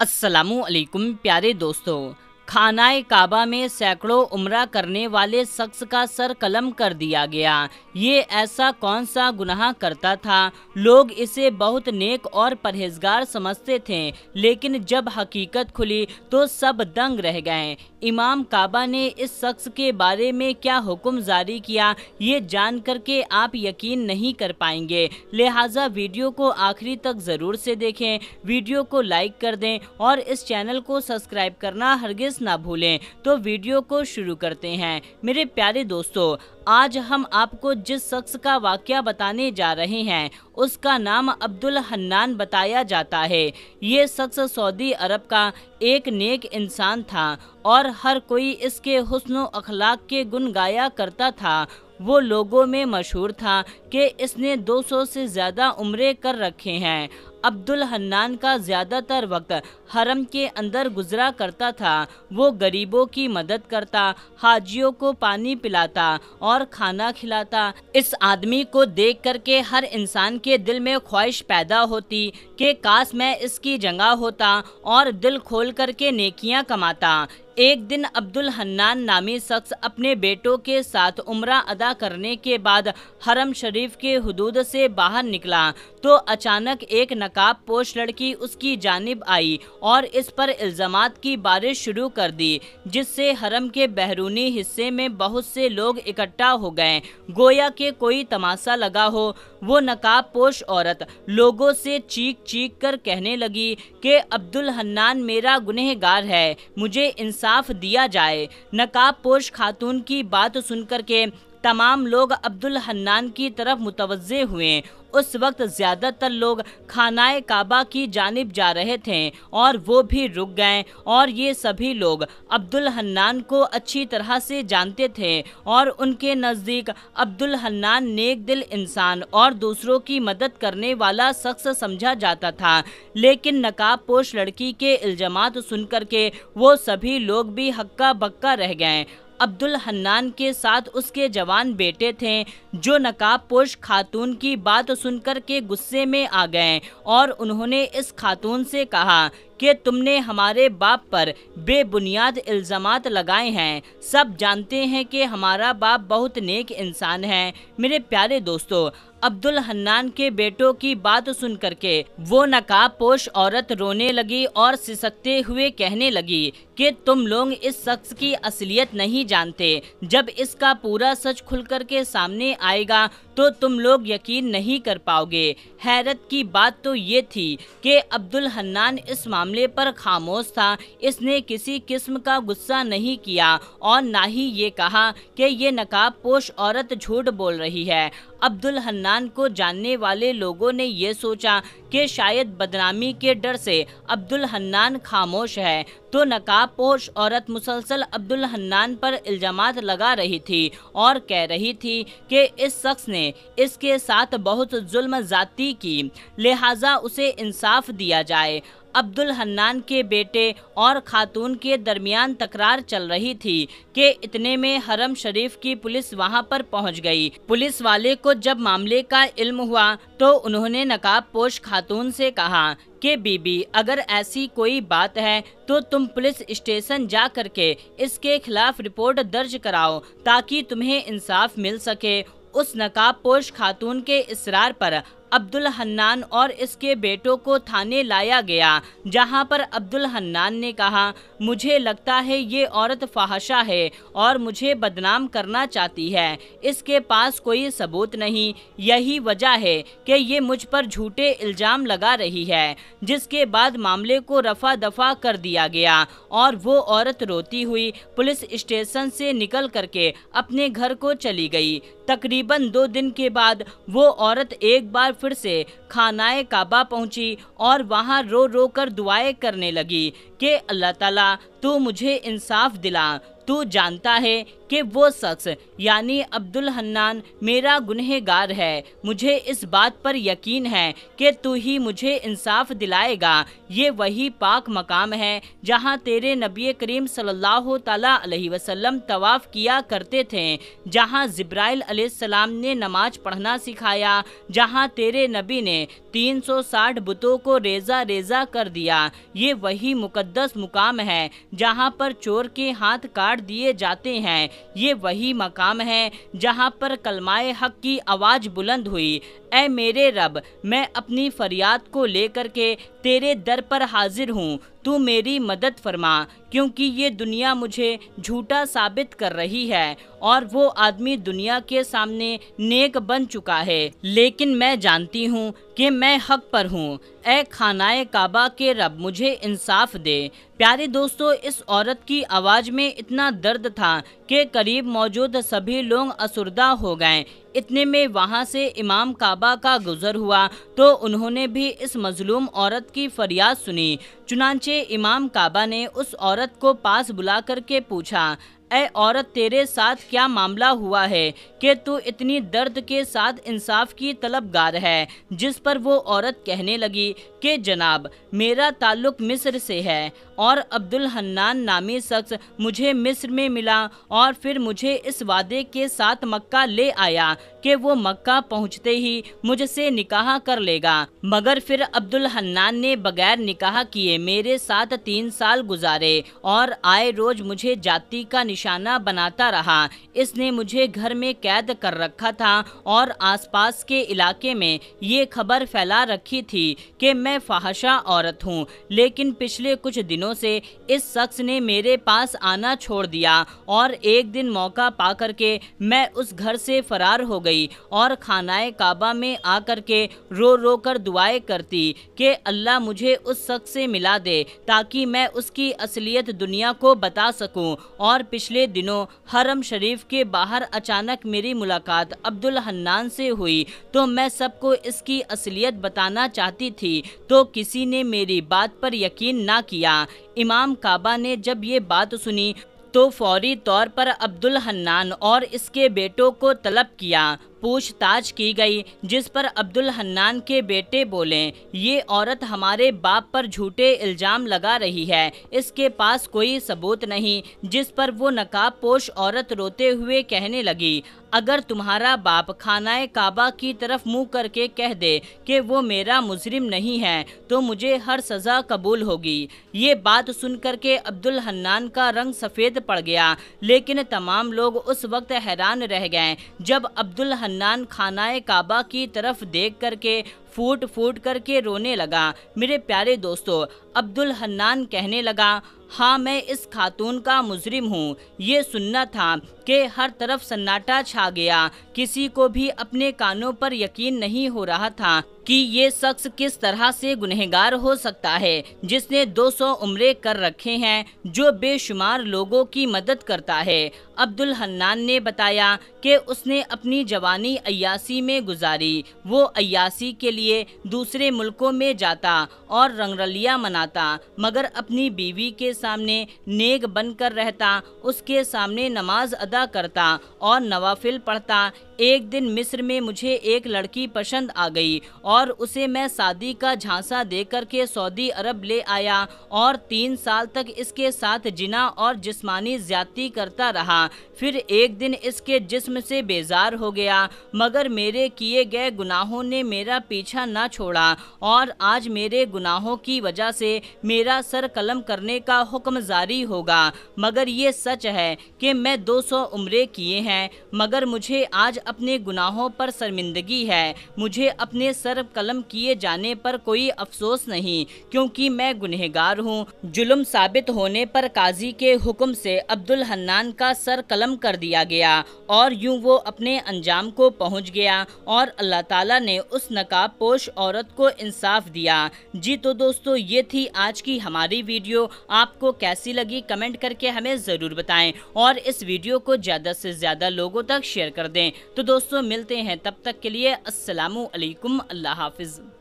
असलकुम प्यारे दोस्तों खानाए काबा में सैकड़ों उम्र करने वाले शख्स का सर कलम कर दिया गया ये ऐसा कौन सा गुनाह करता था लोग इसे बहुत नेक और परहेजगार समझते थे लेकिन जब हकीकत खुली तो सब दंग रह गए इमाम काबा ने इस शख्स के बारे में क्या हुक्म जारी किया ये जान करके आप यकीन नहीं कर पाएंगे लिहाजा वीडियो को आखिरी तक ज़रूर से देखें वीडियो को लाइक कर दें और इस चैनल को सब्सक्राइब करना हरगिज़ वापस ना भूलें तो वीडियो को शुरू करते हैं मेरे प्यारे दोस्तों आज हम आपको जिस शख्स का वाक्य बताने जा रहे हैं उसका नाम अब्दुल हन्नान बताया जाता है ये शख्स सऊदी अरब का एक नेक इंसान था और हर कोई इसके हसन अखलाक के गुन गाया करता था वो लोगों में मशहूर था कि इसने 200 से ज़्यादा उम्रें कर रखे हैं अब्दुल हन्नान का ज़्यादातर वक्त हरम के अंदर गुजरा करता था वो गरीबों की मदद करता हाजियों को पानी पिलाता और खाना खिलाता इस आदमी को देख करके हर इंसान के दिल में ख्वाहिश पैदा होती कि काश मैं इसकी जगह होता और दिल खोल करके नेकियां कमाता एक दिन अब्दुल हन्नान नामी शख्स अपने बेटों के साथ उम्र अदा करने के बाद हरम शरीफ के हदूद से बाहर निकला तो अचानक एक नकाब पोश लड़की उसकी जानब आई और इस पर इल्जाम की बारिश शुरू कर दी जिससे हरम के बहरूनी हिस्से में बहुत से लोग इकट्ठा हो गए गोया के कोई तमाशा लगा हो वो नकाब पोश औरत लोगों से चीख चीख कर कहने लगी कि अब्दुल हन्नान मेरा गुनहगार है मुझे इंसान इंसाफ दिया जाए नकाब पोश खातून की बात सुनकर के तमाम लोग अब्दुल हन्नान की तरफ मुतवजे हुए उस वक्त ज़्यादातर लोग खानाए काबा की जानब जा रहे थे और वो भी रुक गए और ये सभी लोग अब्दुल हन्नान को अच्छी तरह से जानते थे और उनके नज़दीक अब्दुल हन्नान नेक दिल इंसान और दूसरों की मदद करने वाला शख्स समझा जाता था लेकिन नकाब पोश लड़की के इल्ज़ाम सुनकर के वो सभी लोग भी हक्का बक्का रह गए अब्दुल हन्नान के साथ उसके जवान बेटे थे जो नकाब पोष खातून की बात सुनकर के गुस्से में आ गए और उन्होंने इस खातून से कहा कि तुमने हमारे बाप पर बेबुनियाद इल्ज़ाम लगाए हैं सब जानते हैं कि हमारा बाप बहुत नेक इंसान है मेरे प्यारे दोस्तों अब्दुल हन्नान के बेटों की बात सुन करके वो नकाब पोश औरत रोने लगी और सिसकते हुए कहने लगी कि तुम लोग इस शख्स की असलियत नहीं जानते जब इसका पूरा सच खुल करके सामने आएगा तो तुम लोग यकीन नहीं कर पाओगे हैरत की बात तो ये थी कि अब्दुल हन्नान इस मामले पर खामोश था इसने किसी किस्म का गुस्सा नहीं किया और ना ही ये कहा कि ये नकाब पोश औरत झूठ बोल रही है अब्दुल हन्नान को जानने वाले लोगों ने ये सोचा कि शायद बदनामी के डर से अब्दुल हन्नान खामोश है तो नकाबपोश औरत मुसलसल अब्दुल हन्नान पर इल्ज़ाम लगा रही थी और कह रही थी कि इस शख्स ने इसके साथ बहुत जुल्म ज़ाती की लिहाजा उसे इंसाफ दिया जाए अब्दुल हन्नान के बेटे और खातून के दरमियान तकरार चल रही थी कि इतने में हरम शरीफ की पुलिस वहां पर पहुंच गई पुलिस वाले को जब मामले का इल्म हुआ तो उन्होंने नकाब पोश खातून से कहा कि बीबी अगर ऐसी कोई बात है तो तुम पुलिस स्टेशन जा कर के इसके खिलाफ रिपोर्ट दर्ज कराओ ताकि तुम्हें इंसाफ मिल सके उस नकाब पोश खातून के इसरार पर अब्दुल हन्नान और इसके बेटों को थाने लाया गया जहां पर अब्दुल हन्नान ने कहा मुझे लगता है ये औरत फाहशा है और मुझे बदनाम करना चाहती है इसके पास कोई सबूत नहीं यही वजह है कि ये मुझ पर झूठे इल्ज़ाम लगा रही है जिसके बाद मामले को रफा दफा कर दिया गया और वो औरत रोती हुई पुलिस स्टेशन से निकल करके अपने घर को चली गई तकरीबन दो दिन के बाद वो औरत एक बार फिर से खानाए काबा पहुंची और वहां रो रो कर दुआएं करने लगी कि अल्लाह ताला तो मुझे इंसाफ दिला तू जानता है कि वो शख्स यानी अब्दुल हन्नान मेरा गुनहगार है मुझे इस बात पर यकीन है कि तू ही मुझे इंसाफ दिलाएगा ये वही पाक मकाम है जहाँ तेरे नबी करीम सल्लल्लाहु अलैहि वसल्लम तवाफ़ किया करते थे जहाँ ज़ब्राइल अलैहिस्सलाम ने नमाज पढ़ना सिखाया जहाँ तेरे नबी ने 360 बुतों को रेजा रेजा कर दिया ये वही मुकद्दस मुकाम है जहाँ पर चोर के हाथ काट करार दिए जाते हैं ये वही मकाम है जहाँ पर कलमाए हक की आवाज़ बुलंद हुई ए मेरे रब मैं अपनी फरियाद को लेकर के तेरे दर पर हाजिर हूँ तू मेरी मदद फरमा क्योंकि ये दुनिया मुझे झूठा साबित कर रही है और वो आदमी दुनिया के सामने नेक बन चुका है लेकिन मैं जानती हूँ कि मैं हक पर हूँ ए खानाए काबा के रब मुझे इंसाफ दे प्यारे दोस्तों इस औरत की आवाज़ में इतना दर्द था कि करीब मौजूद सभी लोग असुरदा हो गए इतने में वहां से इमाम काबा का गुजर हुआ तो उन्होंने भी इस मजलूम औरत की फरियाद सुनी चुनाचे इमाम काबा ने उस औरत को पास बुला करके पूछा ए औरत तेरे साथ क्या मामला हुआ है कि तू इतनी दर्द के साथ इंसाफ की तलबगार है जिस पर वो औरत कहने लगी कि जनाब मेरा ताल्लुक मिस्र से है और अब्दुल हन्नान नामी शख्स मुझे मिस्र में मिला और फिर मुझे इस वादे के साथ मक्का ले आया कि वो मक्का पहुंचते ही मुझसे निकाह कर लेगा मगर फिर अब्दुल हन्नान ने बगैर निकाह किए मेरे साथ तीन साल गुजारे और आए रोज मुझे जाति का निशाना बनाता रहा इसने मुझे घर में कैद कर रखा था और आसपास के इलाके में ये खबर फैला रखी थी कि मैं फाहशा औरत हूँ लेकिन पिछले कुछ दिनों दिनों से इस शख्स ने मेरे पास आना छोड़ दिया और एक दिन मौका पा करके मैं उस घर से फरार हो गई और खानाए काबा में आकर के रो रो कर दुआएं करती कि अल्लाह मुझे उस शख्स से मिला दे ताकि मैं उसकी असलियत दुनिया को बता सकूं और पिछले दिनों हरम शरीफ के बाहर अचानक मेरी मुलाकात अब्दुल हन्नान से हुई तो मैं सबको इसकी असलियत बताना चाहती थी तो किसी ने मेरी बात पर यकीन ना किया इमाम काबा ने जब ये बात सुनी तो फौरी तौर पर अब्दुल हन्नान और इसके बेटों को तलब किया पूछताछ की गई जिस पर अब्दुल हन्नान के बेटे बोले ये औरत हमारे बाप पर झूठे इल्ज़ाम लगा रही है इसके पास कोई सबूत नहीं जिस पर वो नकाब पोश औरत रोते हुए कहने लगी अगर तुम्हारा बाप खानाए काबा की तरफ मुंह करके कह दे कि वो मेरा मुजरिम नहीं है तो मुझे हर सज़ा कबूल होगी ये बात सुन के अब्दुल हन्नान का रंग सफ़ेद पड़ गया लेकिन तमाम लोग उस वक्त हैरान रह गए जब अब्दुल हन्नान खानाए काबा की तरफ देख करके फूट फूट करके रोने लगा मेरे प्यारे दोस्तों अब्दुल हन्नान कहने लगा हाँ मैं इस खातून का मुजरिम हूँ ये सुनना था कि हर तरफ सन्नाटा छा गया किसी को भी अपने कानों पर यकीन नहीं हो रहा था कि ये शख्स किस तरह से गुनहगार हो सकता है जिसने 200 उम्रे कर रखे हैं जो बेशुमार लोगों की मदद करता है अब्दुल हन्नान ने बताया कि उसने अपनी जवानी अयासी में गुजारी वो अयासी के लिए लिए दूसरे मुल्कों में जाता और रंगरलिया मनाता मगर अपनी बीवी के सामने नेक बनकर रहता उसके सामने नमाज अदा करता और नवाफिल पढ़ता एक दिन मिस्र में मुझे एक लड़की पसंद आ गई और उसे मैं शादी का झांसा देकर के सऊदी अरब ले आया और तीन साल तक इसके साथ जिना और जिस्मानी ज्यादा करता रहा फिर एक दिन इसके जिस्म से बेजार हो गया मगर मेरे किए गए गुनाहों ने मेरा पीछा ना छोड़ा और आज मेरे गुनाहों की वजह से मेरा सर कलम करने का हुक्म जारी होगा मगर ये सच है कि मैं 200 उम्रे किए हैं मगर मुझे आज अपने गुनाहों पर शर्मिंदगी है मुझे अपने सर कलम किए जाने पर कोई अफसोस नहीं क्योंकि मैं गुनहगार हूँ जुल्म साबित होने पर काजी के हुक्म से अब्दुल हन्नान का सर कलम कर दिया गया और यूं वो अपने अंजाम को पहुँच गया और अल्लाह ताला ने उस नकाब पोश औरत को इंसाफ दिया जी तो दोस्तों ये थी आज की हमारी वीडियो आपको कैसी लगी कमेंट करके हमें ज़रूर बताएं और इस वीडियो को ज़्यादा से ज़्यादा लोगों तक शेयर कर दें तो दोस्तों मिलते हैं तब तक के लिए असलकम अल्लाह हाफिज़